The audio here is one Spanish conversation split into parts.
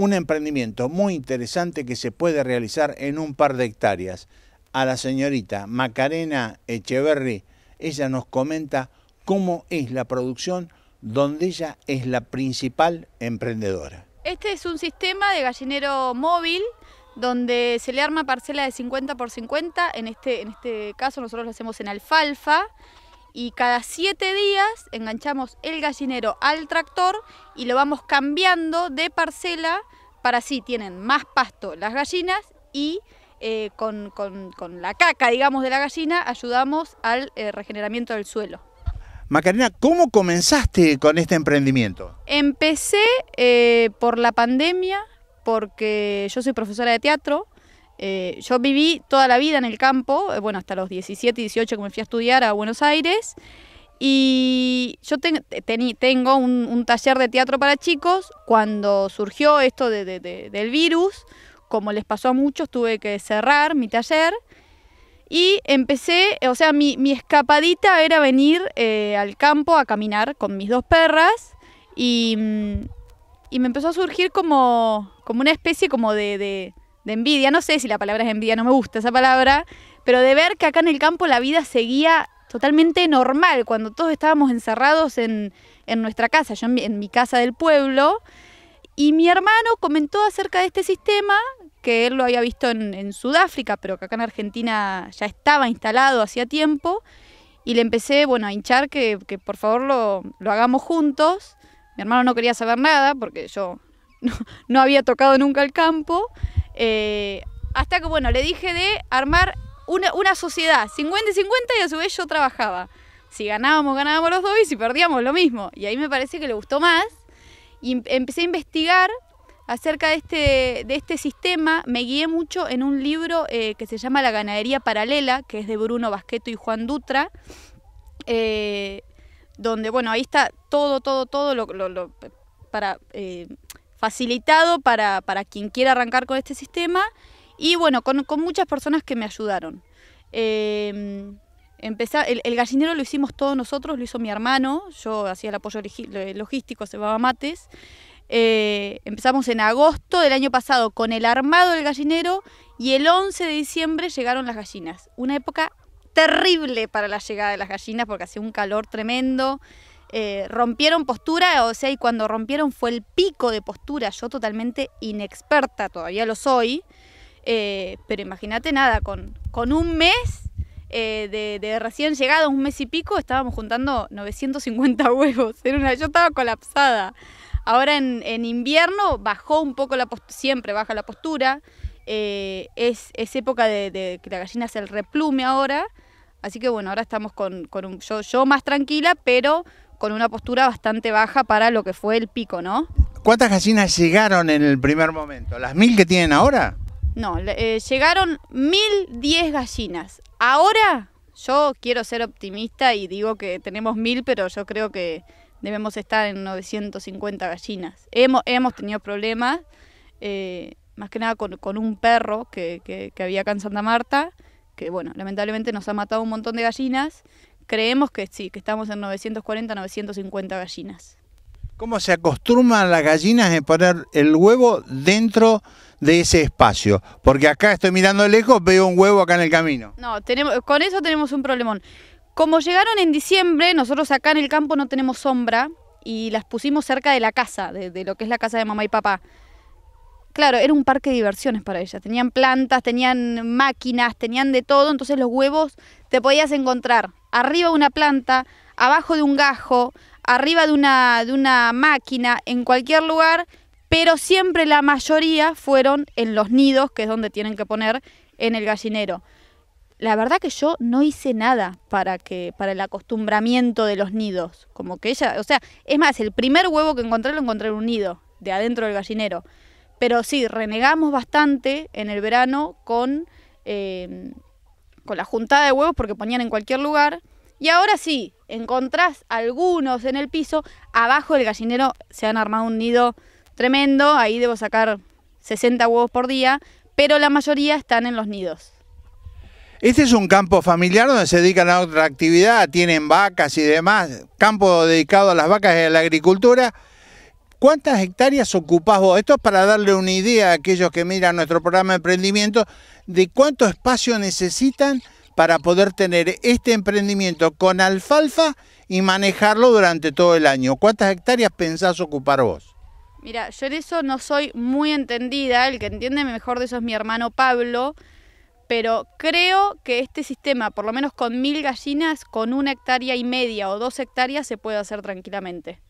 un emprendimiento muy interesante que se puede realizar en un par de hectáreas. A la señorita Macarena Echeverry, ella nos comenta cómo es la producción donde ella es la principal emprendedora. Este es un sistema de gallinero móvil donde se le arma parcela de 50 por 50, en este, en este caso nosotros lo hacemos en alfalfa y cada siete días enganchamos el gallinero al tractor y lo vamos cambiando de parcela para así tienen más pasto las gallinas y eh, con, la caca, digamos, de la gallina ayudamos al eh, regeneramiento del suelo. Macarena, ¿cómo comenzaste con este emprendimiento? Empecé eh, por la pandemia, porque yo soy profesora de teatro, eh, yo viví toda la vida en el campo, eh, bueno, hasta los 17, y 18 que me fui a estudiar a Buenos Aires. Y yo tengo un, taller de teatro para chicos. Cuando surgió esto del virus, como les pasó a muchos, tuve que cerrar mi taller. Y empecé, o sea, mi, escapadita era venir eh, al campo a caminar con mis dos perras. Y, mm, y me empezó a surgir como, como una especie como de, de envidia, no sé si la palabra es envidia, no me gusta esa palabra, pero de ver que acá en el campo la vida seguía totalmente normal, cuando todos estábamos encerrados en, nuestra casa, yo en mi, casa del pueblo, y mi hermano comentó acerca de este sistema, que él lo había visto en, Sudáfrica, pero que acá en Argentina ya estaba instalado hacía tiempo, y le empecé, bueno, a hinchar que, por favor lo, hagamos juntos. Mi hermano no quería saber nada porque yo no, no había tocado nunca el campo. Eh, hasta que, bueno, le dije de armar una, sociedad, 50 y 50 y a su vez yo trabajaba. Si ganábamos, ganábamos los dos y si perdíamos, lo mismo. Y ahí me parece que le gustó más y em, empecé a investigar acerca de este, de este sistema. Me guié mucho en un libro eh, que se llama La ganadería paralela, que es de Bruno Basqueto y Juan Dutra. Eh, donde, bueno, ahí está todo, todo, todo lo, para facilitado para, quien quiera arrancar con este sistema y bueno, con, muchas personas que me ayudaron. Em, empezar, el, gallinero lo hicimos todos nosotros, lo hizo mi hermano, yo hacía el apoyo logístico, se llamaba Mates. Eh, empezamos en agosto del año pasado con el armado del gallinero y el 11 de diciembre llegaron las gallinas. Una época terrible para la llegada de las gallinas porque hacía un calor tremendo. Eh, rompieron postura, o sea, y cuando rompieron fue el pico de postura, yo totalmente inexperta, todavía lo soy, eh, pero imagínate nada, con, con un mes eh, de, recién llegado, un mes y pico, estábamos juntando 950 huevos, Era una, yo estaba colapsada. Ahora en, invierno bajó un poco la postura, siempre baja la postura, es, es, época de, que la gallina hace el replume ahora, así que bueno, ahora estamos con, con un, yo, yo más tranquila, pero con una postura bastante baja para lo que fue el pico, ¿no? ¿Cuántas gallinas llegaron en el primer momento? ¿Las mil que tienen ahora? No, eh, llegaron mil diez gallinas. Ahora yo quiero ser optimista y digo que tenemos mil, pero yo creo que debemos estar en 950 gallinas. Hemos, hemos tenido problemas, eh, más que nada con, un perro que, había acá en Santa Marta, que bueno, lamentablemente nos ha matado un montón de gallinas creemos que sí, que estamos en 940, 950 gallinas. ¿Cómo se acostumbran las gallinas a poner el huevo dentro de ese espacio? Porque acá estoy mirando lejos, veo un huevo acá en el camino. No, tenemos, con eso tenemos un problemón. Como llegaron en diciembre, nosotros acá en el campo no tenemos sombra y las pusimos cerca de la casa, de lo que es la casa de mamá y papá. Claro, era un parque de diversiones para ellas. Tenían plantas, tenían máquinas, tenían de todo. Entonces los huevos te podías encontrar arriba de una planta, abajo de un gajo, arriba de una, de una máquina, en cualquier lugar. Pero siempre la mayoría fueron en los nidos, que es donde tienen que poner en el gallinero. La verdad que yo no hice nada para que para el acostumbramiento de los nidos, como que ella, o sea, es más, el primer huevo que encontré lo encontré en un nido de adentro del gallinero. Pero sí, renegamos bastante en el verano con, em, con la juntada de huevos porque ponían en cualquier lugar. Y ahora sí, encontrás algunos en el piso. Abajo del gallinero se han armado un nido tremendo. Ahí debo sacar 60 huevos por día. Pero la mayoría están en los nidos. Este es un campo familiar donde se dedican a otra actividad, tienen vacas y demás, campo dedicado a las vacas y a la agricultura, ¿Cuántas hectáreas ocupás vos? Esto es para darle una idea a aquellos que miran nuestro programa de emprendimiento de cuánto espacio necesitan para poder tener este emprendimiento con alfalfa y manejarlo durante todo el año. ¿Cuántas hectáreas pensás ocupar vos? Mira, yo en eso no soy muy entendida, el que entiende mejor de eso es mi hermano Pablo, pero creo que este sistema, por lo menos con mil gallinas, con una hectárea y media o dos hectáreas, se puede hacer tranquilamente.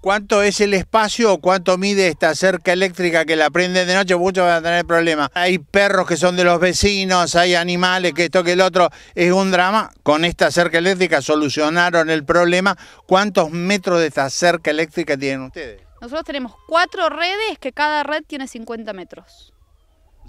¿Cuánto es el espacio o cuánto mide esta cerca eléctrica que la prenden de noche? Muchos van a tener problemas. Hay perros que son de los vecinos, hay animales, que esto, que el otro. Es un drama. Con esta cerca eléctrica solucionaron el problema. ¿Cuántos metros de esta cerca eléctrica tienen ustedes? Nosotros tenemos cuatro redes que cada red tiene 50 metros.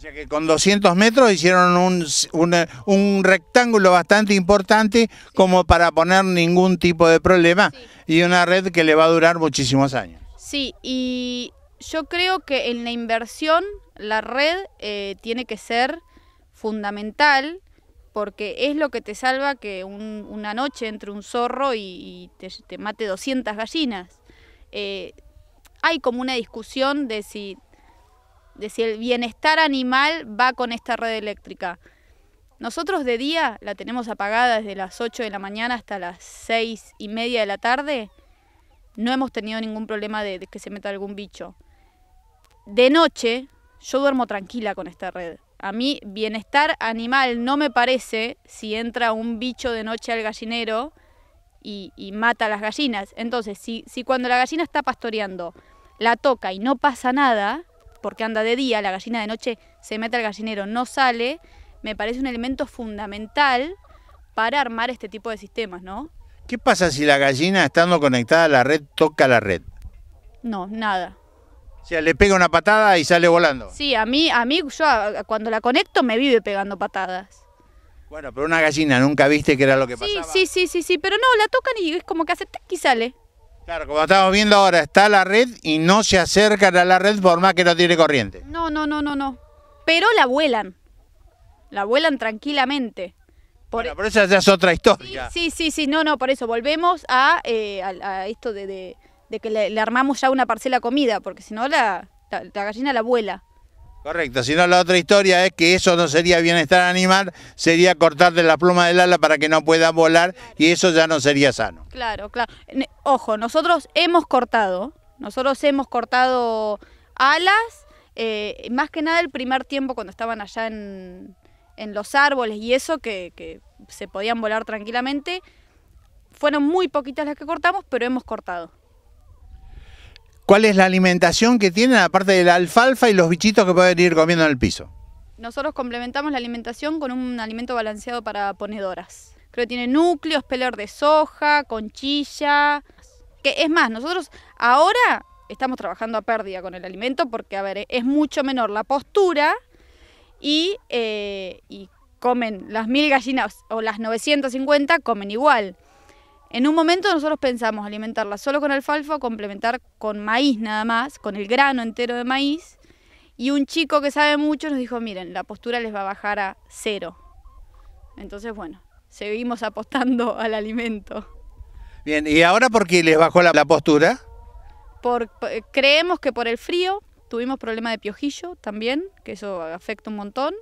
O sea que con 200 metros hicieron un, rectángulo bastante importante como para poner ningún tipo de problema y una red que le va a durar muchísimos años. Sí, y yo creo que en la inversión la red eh, tiene que ser fundamental porque es lo que te salva que una noche entre un zorro y, te, mate 200 gallinas. Eh, hay como una discusión de si si el bienestar animal va con esta red eléctrica. Nosotros de día la tenemos apagada desde las 8 de la mañana hasta las 6 y media de la tarde. No hemos tenido ningún problema de, que se meta algún bicho. De noche yo duermo tranquila con esta red. A mí bienestar animal no me parece si entra un bicho de noche al gallinero y, mata a las gallinas. Entonces, si cuando la gallina está pastoreando la toca y no pasa nada, porque anda de día, la gallina de noche se mete al gallinero, no sale, me parece un elemento fundamental para armar este tipo de sistemas, ¿no? ¿Qué pasa si la gallina estando conectada a la red toca la red? No, nada. O sea, le pega una patada y sale volando. Sí, a mí, a mí yo cuando la conecto me vive pegando patadas. Bueno, pero una gallina, ¿nunca viste que era lo que pasaba? Sí, sí, sí, sí, pero no, la tocan y es como que hace y sale. Claro, como estamos viendo ahora, está la red y no se acercan a la red por más que no tiene corriente. No, no, no, no, no. Pero la vuelan. La vuelan tranquilamente. Por, e- eso ya es otra historia. Sí, sí, sí, no, no, por eso volvemos a, eh, esto de, de, que le, armamos ya una parcela comida, porque si no la gallina la vuela. Correcto, si no la otra historia es que eso no sería bienestar animal, sería cortarle la pluma del ala para que no pueda volar y eso ya no sería sano. Claro, claro. Ojo, nosotros hemos cortado, nosotros hemos cortado alas, eh, más que nada el primer tiempo cuando estaban allá en, los árboles y eso, que se podían volar tranquilamente. Fueron muy poquitas las que cortamos, pero hemos cortado cuál es la alimentación que tienen, aparte de la alfalfa y los bichitos que pueden ir comiendo en el piso. Nosotros complementamos la alimentación con un alimento balanceado para ponedoras. Creo que tiene núcleos, pelor de soja, conchilla. Que es más, nosotros ahora estamos trabajando a pérdida con el alimento porque, a ver, es mucho menor la postura y, eh, y comen las mil gallinas o las 950, comen igual. En un momento nosotros pensamos alimentarla solo con alfalfa, complementar con maíz nada más, con el grano entero de maíz. Y un chico que sabe mucho nos dijo, miren, la postura les va a bajar a cero. Entonces, bueno, seguimos apostando al alimento. Bien, ¿y ahora por qué les bajó la, postura? Por, eh, creemos que por el frío, tuvimos problema de piojillo también, que eso afecta un montón.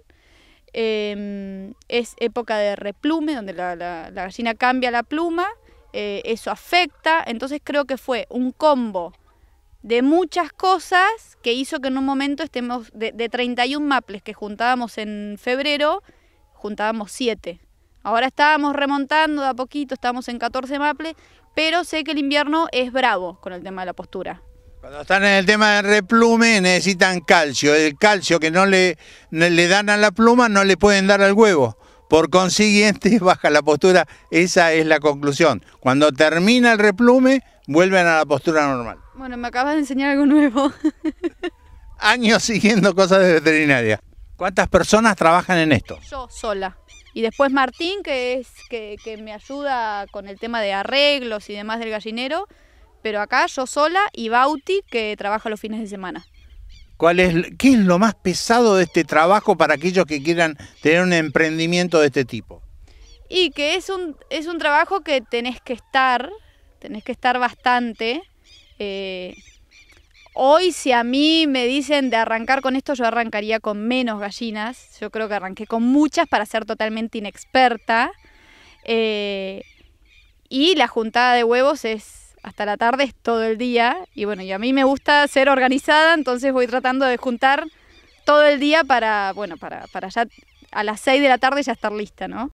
Em, es época de replume, donde la, gallina cambia la pluma eh, eso afecta. Entonces creo que fue un combo de muchas cosas que hizo que en un momento estemos de, 31 maples que juntábamos en febrero, juntábamos 7. Ahora estábamos remontando de a poquito, estamos en 14 maples, pero sé que el invierno es bravo con el tema de la postura. Cuando están en el tema de replume necesitan calcio. El calcio que no le dan a la pluma no le pueden dar al huevo. Por consiguiente, baja la postura. Esa es la conclusión. Cuando termina el replume, vuelven a la postura normal. Bueno, me acabas de enseñar algo nuevo. Años siguiendo cosas de veterinaria. ¿Cuántas personas trabajan en esto? Yo sola. Y después Martín, que es que, que me ayuda con el tema de arreglos y demás del gallinero. Pero acá yo sola y Bauti, que trabaja los fines de semana. ¿Cuál es, ¿Qué es lo más pesado de este trabajo para aquellos que quieran tener un emprendimiento de este tipo? Y que es un, es un trabajo que tenés que estar, tenés que estar bastante. Eh, hoy si a mí me dicen de arrancar con esto, yo arrancaría con menos gallinas. Yo creo que arranqué con muchas para ser totalmente inexperta. Eh, y la juntada de huevos es hasta la tarde es todo el día. Y bueno, y a mí me gusta ser organizada, entonces voy tratando de juntar todo el día para, bueno, para, para ya a las 6 de la tarde ya estar lista, ¿no?